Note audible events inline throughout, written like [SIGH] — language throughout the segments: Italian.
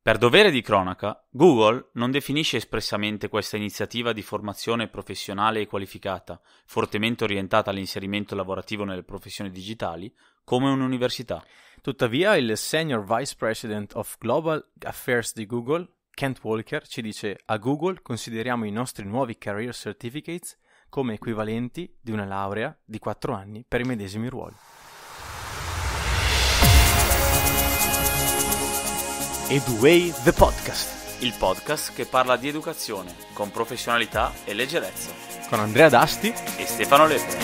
Per dovere di cronaca, Google non definisce espressamente questa iniziativa di formazione professionale e qualificata, fortemente orientata all'inserimento lavorativo nelle professioni digitali, come un'università. Tuttavia, il Senior Vice President of Global Affairs di Google, Kent Walker, ci dice a Google consideriamo i nostri nuovi Career Certificates come equivalenti di una laurea di 4 anni per i medesimi ruoli. Eduway The Podcast, il podcast che parla di educazione con professionalità e leggerezza. Con Andrea Dasti e Stefano Lepre.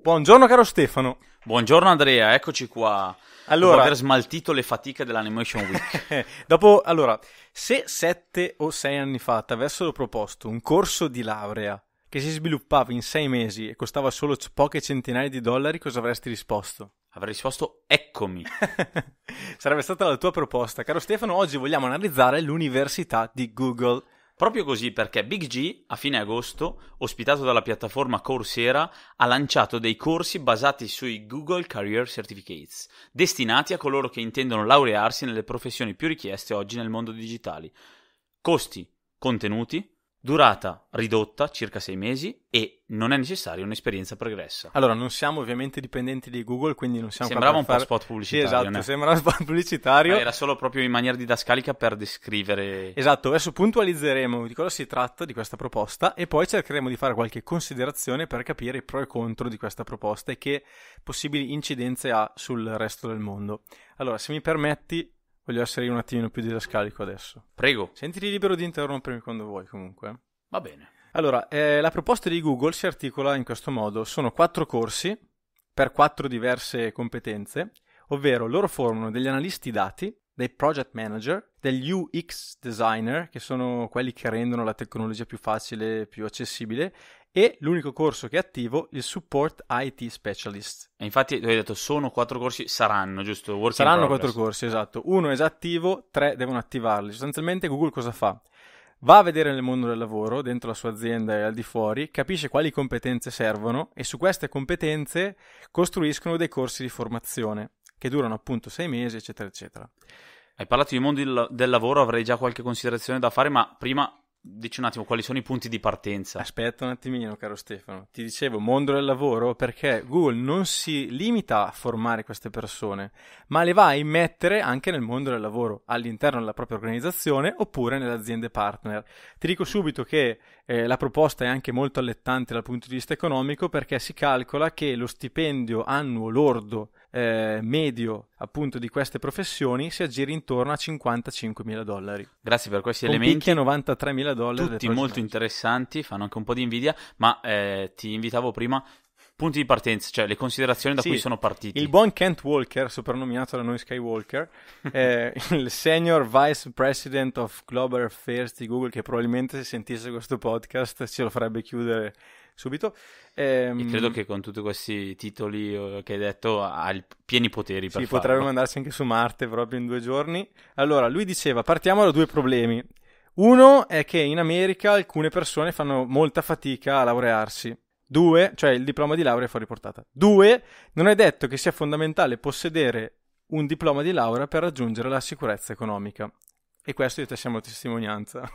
Buongiorno caro Stefano. Buongiorno Andrea, eccoci qua. Allora, dopo aver smaltito le fatiche dell'Animation Week. [LAUGHS] dopo, allora, se sette o sei anni fa ti avessero proposto un corso di laurea che si sviluppava in sei mesi e costava solo poche centinaia di dollari, cosa avresti risposto? Avrei risposto eccomi. [LAUGHS] Sarebbe stata la tua proposta. Caro Stefano, oggi vogliamo analizzare l'università di Google Proprio così perché Big G, a fine agosto, ospitato dalla piattaforma Coursera, ha lanciato dei corsi basati sui Google Career Certificates, destinati a coloro che intendono laurearsi nelle professioni più richieste oggi nel mondo digitale. Costi contenuti Durata ridotta, circa sei mesi, e non è necessaria un'esperienza progressa. Allora, non siamo ovviamente dipendenti di Google, quindi non siamo... Sembrava un fare... po' spot pubblicitario. Sì, esatto, né? sembrava spot pubblicitario. Ma era solo proprio in maniera didascalica per descrivere... Esatto, adesso puntualizzeremo di cosa si tratta di questa proposta e poi cercheremo di fare qualche considerazione per capire i pro e contro di questa proposta e che possibili incidenze ha sul resto del mondo. Allora, se mi permetti, Voglio essere un attimino più didascalico adesso. Prego. Sentiti libero di interrompermi quando vuoi, comunque. Va bene. Allora, eh, la proposta di Google si articola in questo modo: sono quattro corsi per quattro diverse competenze, ovvero loro formano degli analisti dati, dei project manager, degli UX designer, che sono quelli che rendono la tecnologia più facile, più accessibile, e l'unico corso che è attivo, il Support IT Specialist. E infatti tu hai detto sono quattro corsi, saranno giusto? Work saranno quattro corsi, esatto. Uno è già attivo, tre devono attivarli. Sostanzialmente Google cosa fa? Va a vedere nel mondo del lavoro, dentro la sua azienda e al di fuori, capisce quali competenze servono e su queste competenze costruiscono dei corsi di formazione che durano appunto sei mesi, eccetera, eccetera. Hai parlato di mondo del lavoro, avrei già qualche considerazione da fare, ma prima dici un attimo quali sono i punti di partenza. Aspetta un attimino, caro Stefano. Ti dicevo, mondo del lavoro, perché Google non si limita a formare queste persone, ma le va a immettere anche nel mondo del lavoro, all'interno della propria organizzazione oppure nelle aziende partner. Ti dico subito che eh, la proposta è anche molto allettante dal punto di vista economico perché si calcola che lo stipendio annuo lordo eh, medio appunto di queste professioni si aggira intorno a 55.000 dollari. Grazie per questi Con elementi. 93.000 dollari. Tutti molto interessanti, fanno anche un po' di invidia, ma eh, ti invitavo prima punti di partenza, cioè le considerazioni da sì, cui sono partiti. Il buon Kent Walker, soprannominato da noi Skywalker, [LAUGHS] il senior vice president of global affairs di Google, che probabilmente se sentisse questo podcast ce lo farebbe chiudere subito. Ehm... credo che con tutti questi titoli eh, che hai detto ha pieni poteri per Sì, farlo. potremmo andarsi anche su Marte proprio in due giorni. Allora, lui diceva, partiamo da due problemi. Uno è che in America alcune persone fanno molta fatica a laurearsi. Due, cioè il diploma di laurea è fuori portata. Due, non è detto che sia fondamentale possedere un diploma di laurea per raggiungere la sicurezza economica. E questo io te siamo testimonianza.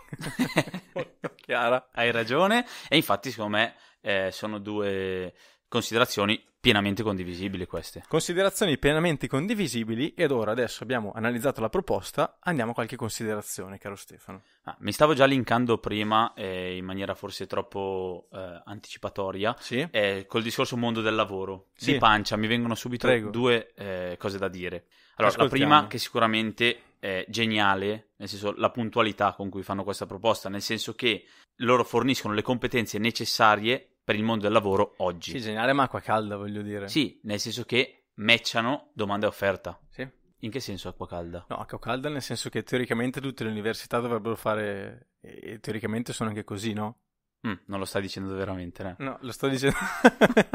[LAUGHS] Chiara. Hai ragione. E infatti, secondo me, eh, sono due considerazioni pienamente condivisibili queste. Considerazioni pienamente condivisibili ed ora adesso abbiamo analizzato la proposta, andiamo a qualche considerazione, caro Stefano. Ah, mi stavo già linkando prima, eh, in maniera forse troppo eh, anticipatoria, sì. eh, col discorso mondo del lavoro. Sì. Di pancia mi vengono subito Prego. due eh, cose da dire. Allora, la prima che sicuramente è geniale, nel senso la puntualità con cui fanno questa proposta, nel senso che loro forniscono le competenze necessarie per il mondo del lavoro oggi. Sì, generare ma acqua calda, voglio dire. Sì, nel senso che matchano domanda e offerta. Sì. In che senso acqua calda? No, acqua calda nel senso che teoricamente tutte le università dovrebbero fare, e teoricamente sono anche così, no? Mm, non lo stai dicendo veramente, né? Eh. No, lo sto dicendo...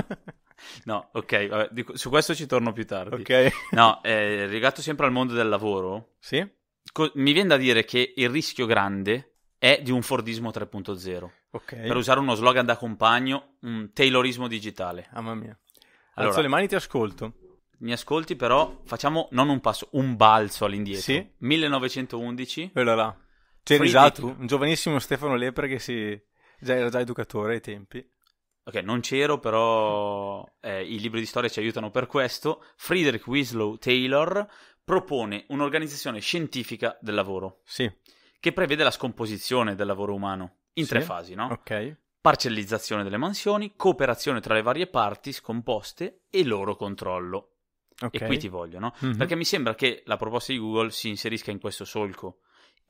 [LAUGHS] no, ok, vabbè, su questo ci torno più tardi. Ok. no, eh, legato sempre al mondo del lavoro... Sì? Co- mi viene da dire che il rischio grande è di un Fordismo 3.0. Okay. Per usare uno slogan da compagno, un taylorismo digitale. mamma mia. Allora, Alzo le mani ti ascolto. Mi ascolti però, facciamo non un passo, un balzo all'indietro. Sì. 1911. Quello là. C'eri già tu, un giovanissimo Stefano Lepre che si... Già, era già educatore ai tempi. Ok, non c'ero, però eh, i libri di storia ci aiutano per questo. Friedrich Winslow Taylor propone un'organizzazione scientifica del lavoro. Sì. Che prevede la scomposizione del lavoro umano in sì. tre fasi, no? Ok. Parcellizzazione delle mansioni, cooperazione tra le varie parti scomposte e loro controllo. Okay. E qui ti voglio, no? Mm-hmm. Perché mi sembra che la proposta di Google si inserisca in questo solco.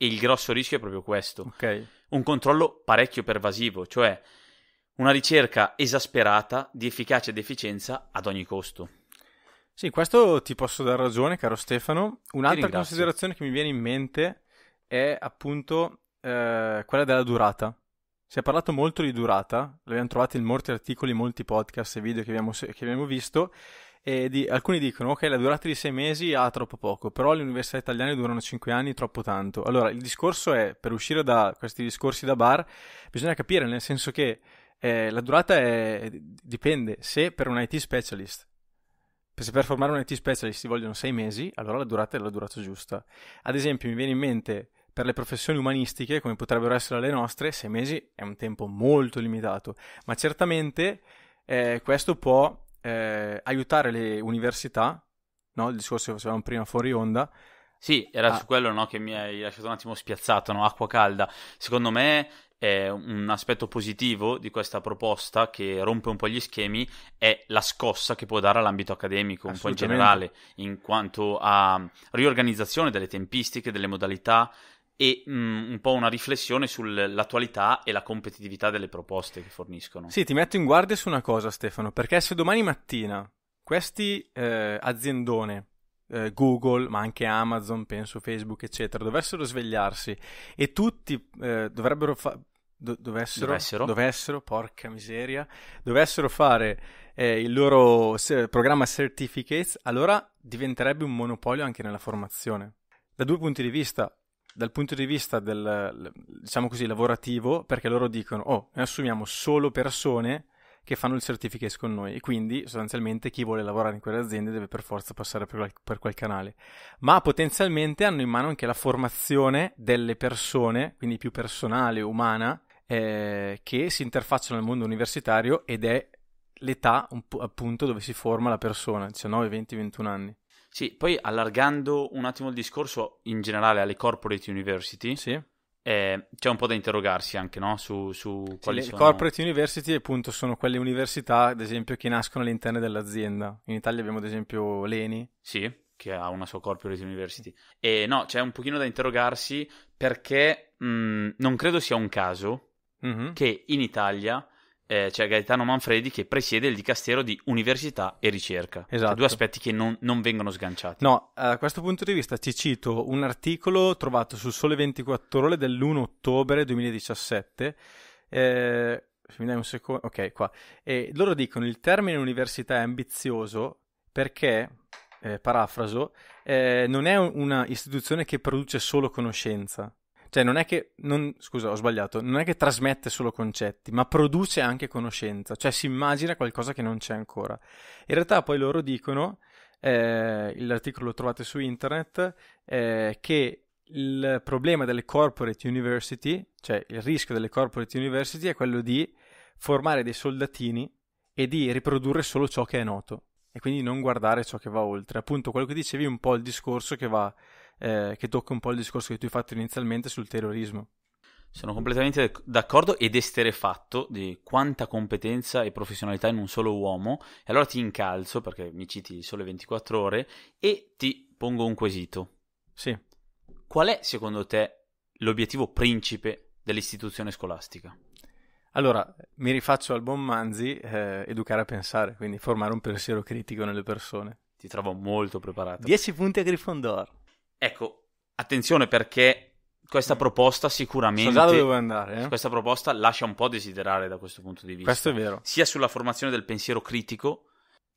E il grosso rischio è proprio questo. Okay. Un controllo parecchio pervasivo, cioè una ricerca esasperata di efficacia ed efficienza ad ogni costo. Sì, questo ti posso dare ragione, caro Stefano. Un'altra considerazione che mi viene in mente è appunto eh, quella della durata. Si è parlato molto di durata, l'abbiamo trovato in molti articoli, molti podcast e video che abbiamo, che abbiamo visto, e di, alcuni dicono ok la durata di sei mesi ha troppo poco, però le università italiane durano cinque anni troppo tanto. Allora il discorso è, per uscire da questi discorsi da bar, bisogna capire nel senso che eh, la durata è, dipende se per un IT specialist se per formare un IT specialist si vogliono sei mesi, allora la durata è la durata giusta. Ad esempio, mi viene in mente per le professioni umanistiche, come potrebbero essere le nostre, sei mesi è un tempo molto limitato, ma certamente eh, questo può eh, aiutare le università, no? il discorso che facevamo prima fuori onda, sì, era ah. su quello no, che mi hai lasciato un attimo spiazzato, no? acqua calda. Secondo me eh, un aspetto positivo di questa proposta che rompe un po' gli schemi è la scossa che può dare all'ambito accademico, un po' in generale, in quanto a riorganizzazione delle tempistiche, delle modalità, e mh, mm, un po' una riflessione sull'attualità e la competitività delle proposte che forniscono. Sì, ti metto in guardia su una cosa Stefano, perché se domani mattina questi eh, aziendone eh, Google, ma anche Amazon, penso Facebook, eccetera, dovessero svegliarsi e tutti eh, dovrebbero fa- do- dovessero, dovessero. dovessero, porca miseria, dovessero fare eh, il loro se- programma Certificates, allora diventerebbe un monopolio anche nella formazione. Da due punti di vista, dal punto di vista del, diciamo così, lavorativo, perché loro dicono, oh, noi assumiamo solo persone che fanno il certificate con noi e quindi sostanzialmente chi vuole lavorare in quelle aziende deve per forza passare per quel, per quel canale, ma potenzialmente hanno in mano anche la formazione delle persone, quindi più personale, umana, eh, che si interfacciano al mondo universitario ed è l'età appunto dove si forma la persona, 19, 20, 21 anni. Sì, poi allargando un attimo il discorso in generale alle corporate university, sì. eh, c'è un po' da interrogarsi anche no? su, su sì, quali le corporate university appunto sono quelle università, ad esempio, che nascono all'interno dell'azienda. In Italia abbiamo ad esempio l'ENI. Sì, che ha una sua corporate university. E no, c'è un pochino da interrogarsi perché mh, mm, non credo sia un caso mm-hmm. che in Italia eh, c'è Gaetano Manfredi che presiede il dicastero di Università e Ricerca. Esatto. Cioè, due esatto. aspetti che non, non, vengono sganciati. No, a questo punto di vista ti cito un articolo trovato su Sole 24 Ore dell'1 ottobre 2017. Eh, mi dai un secondo? Ok, qua. E loro dicono il termine università è ambizioso perché, eh, parafraso, eh, non è una istituzione che produce solo conoscenza cioè, non è che. Non, scusa, ho sbagliato. Non è che trasmette solo concetti, ma produce anche conoscenza. Cioè, si immagina qualcosa che non c'è ancora. In realtà, poi loro dicono. Eh, l'articolo lo trovate su internet. Eh, che il problema delle corporate university, cioè il rischio delle corporate university, è quello di formare dei soldatini e di riprodurre solo ciò che è noto e quindi non guardare ciò che va oltre. Appunto, quello che dicevi è un po' il discorso che va eh, che tocca un po' il discorso che tu hai fatto inizialmente sul terrorismo. Sono completamente d'accordo ed esterefatto di quanta competenza e professionalità in un solo uomo. E allora ti incalzo, perché mi citi solo 24 ore, e ti pongo un quesito. Sì. Qual è, secondo te, l'obiettivo principe dell'istituzione scolastica? Allora, mi rifaccio al buon Manzi, eh, educare a pensare, quindi formare un pensiero critico nelle persone. Ti trovo molto preparato. 10 punti a Gryffondor. Ecco, attenzione perché questa mm. proposta sicuramente... So dove andare, eh? Questa proposta lascia un po' a desiderare da questo punto di vista. Questo è vero. Sia sulla formazione del pensiero critico,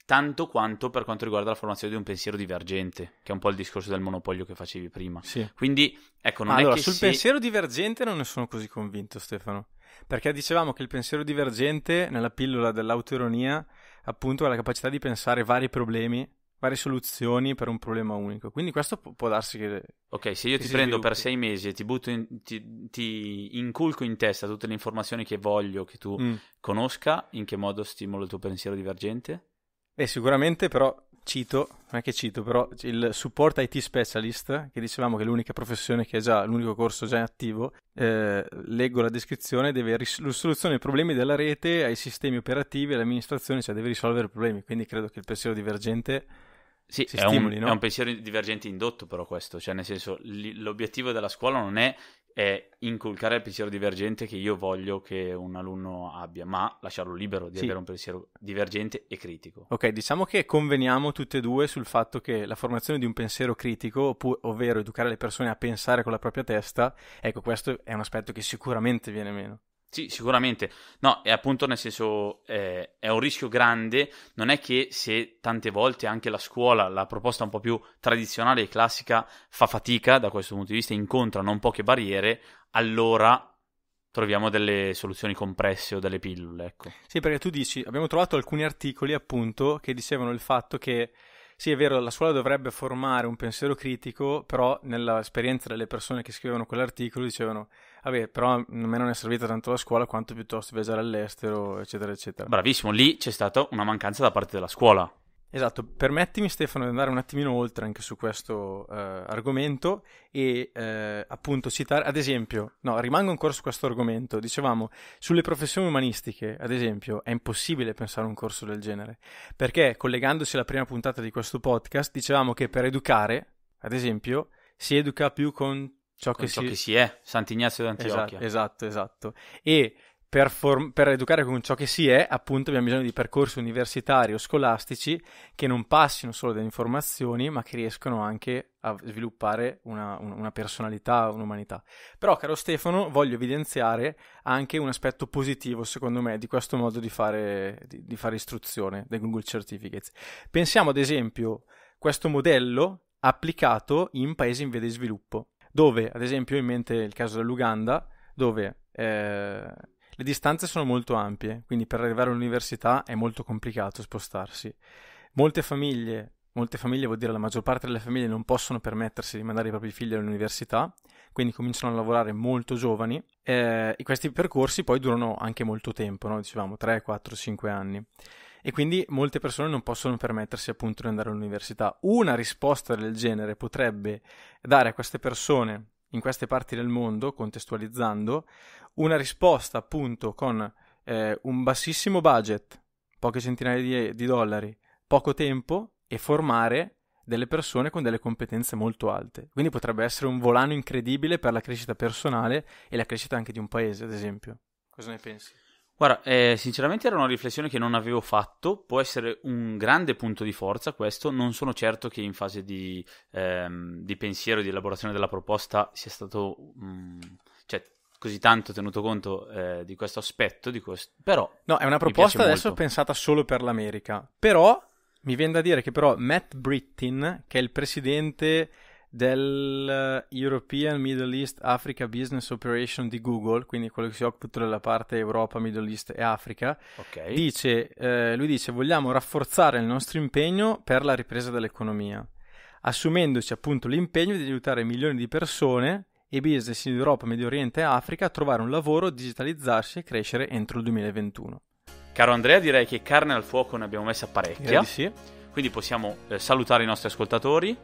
tanto quanto per quanto riguarda la formazione di un pensiero divergente, che è un po' il discorso del monopolio che facevi prima. Sì. Quindi, ecco, non allora, è che sul si... pensiero divergente non ne sono così convinto, Stefano, perché dicevamo che il pensiero divergente nella pillola dell'autoironia, appunto, ha la capacità di pensare vari problemi varie soluzioni per un problema unico. Quindi questo può, può darsi che... Ok, se io ti prendo sviluppi. per sei mesi e ti, in, ti, ti, inculco in testa tutte le informazioni che voglio che tu mm. conosca, in che modo stimolo il tuo pensiero divergente? Eh, sicuramente però cito, non è che cito, però il support IT specialist, che dicevamo che è l'unica professione che è già, l'unico corso già in attivo, eh, leggo la descrizione, deve risolvere i problemi della rete, ai sistemi operativi, all'amministrazione, cioè deve risolvere i problemi, quindi credo che il pensiero divergente sì, è, stimoli, un, no? è, un, pensiero divergente indotto però questo, cioè nel senso l'obiettivo della scuola non è, è, inculcare il pensiero divergente che io voglio che un alunno abbia, ma lasciarlo libero di sì. avere un pensiero divergente e critico. Ok, diciamo che conveniamo tutte e due sul fatto che la formazione di un pensiero critico, ovvero educare le persone a pensare con la propria testa, ecco questo è un aspetto che sicuramente viene meno. Sì, sicuramente. No, è appunto nel senso, eh, è un rischio grande. Non è che se tante volte anche la scuola, la proposta un po' più tradizionale e classica, fa fatica da questo punto di vista, incontra non poche barriere, allora troviamo delle soluzioni compresse o delle pillole, ecco. Sì, perché tu dici, abbiamo trovato alcuni articoli appunto che dicevano il fatto che sì, è vero, la scuola dovrebbe formare un pensiero critico, però nell'esperienza delle persone che scrivevano quell'articolo dicevano Vabbè, però a me non è servita tanto la scuola quanto piuttosto viaggiare all'estero, eccetera, eccetera. Bravissimo, lì c'è stata una mancanza da parte della scuola. Esatto, permettimi Stefano di andare un attimino oltre anche su questo eh, argomento e eh, appunto citare, ad esempio, no, rimango ancora su questo argomento, dicevamo, sulle professioni umanistiche, ad esempio, è impossibile pensare a un corso del genere, perché collegandosi alla prima puntata di questo podcast, dicevamo che per educare, ad esempio, si educa più con ciò, che, ciò si... che, si... è, Sant'Ignazio d'Antisacchia. Esatto, esatto. E per, form- per, educare con ciò che si è, appunto, abbiamo bisogno di percorsi universitari o scolastici che non passino solo delle informazioni, ma che riescano anche a sviluppare una, una personalità, un'umanità. Però, caro Stefano, voglio evidenziare anche un aspetto positivo, secondo me, di questo modo di fare, di, di fare istruzione dei Google Certificates. Pensiamo, ad esempio, a questo modello applicato in paesi in via di sviluppo dove ad esempio ho in mente il caso dell'Uganda, dove eh, le distanze sono molto ampie, quindi per arrivare all'università è molto complicato spostarsi. Molte famiglie, molte famiglie vuol dire la maggior parte delle famiglie, non possono permettersi di mandare i propri figli all'università, quindi cominciano a lavorare molto giovani eh, e questi percorsi poi durano anche molto tempo, no? dicevamo 3, 4, 5 anni e quindi molte persone non possono permettersi appunto di andare all'università. Una risposta del genere potrebbe dare a queste persone in queste parti del mondo, contestualizzando, una risposta appunto con eh, un bassissimo budget, poche centinaia di, di dollari, poco tempo e formare delle persone con delle competenze molto alte. Quindi potrebbe essere un volano incredibile per la crescita personale e la crescita anche di un paese, ad esempio. Cosa ne pensi? Guarda, eh, sinceramente era una riflessione che non avevo fatto, può essere un grande punto di forza questo, non sono certo che in fase di, ehm, di pensiero, di elaborazione della proposta sia stato mh, mm, cioè, così tanto tenuto conto eh, di questo aspetto, di questo... però... No, è una proposta adesso molto. pensata solo per l'America, però mi viene da dire che però Matt Brittin, che è il presidente del eh, European Middle East Africa Business Operation di Google, quindi quello che si occupa della parte Europa, Middle East e Africa. Okay. Dice, eh, lui dice vogliamo rafforzare il nostro impegno per la ripresa dell'economia, assumendoci appunto l'impegno di aiutare milioni di persone e business in Europa, Medio Oriente e Africa a trovare un lavoro, digitalizzarsi e crescere entro il 2021. Caro Andrea, direi che carne al fuoco ne abbiamo messa parecchia. sì. Quindi possiamo eh, salutare i nostri ascoltatori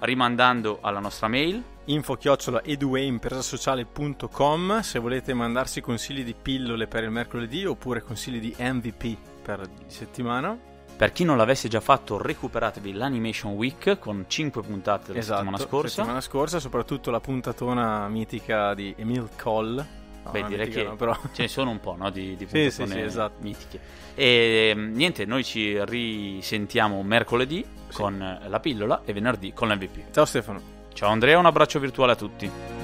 rimandando alla nostra mail info chiocciola eduaimpresasociale.com se volete mandarsi consigli di pillole per il mercoledì oppure consigli di MVP per la settimana. Per chi non l'avesse già fatto, recuperatevi l'Animation Week con 5 puntate della esatto, settimana scorsa. La settimana scorsa, soprattutto la puntatona mitica di Emil Coll, No, Beh, direi che però. ce ne sono un po' no, di, di [LAUGHS] sì, sì, sì, eh, esatto. mitiche. E mm, niente, noi ci risentiamo mercoledì con la pillola e venerdì con l'MVP. Ciao Stefano. Ciao Andrea, un abbraccio virtuale a tutti.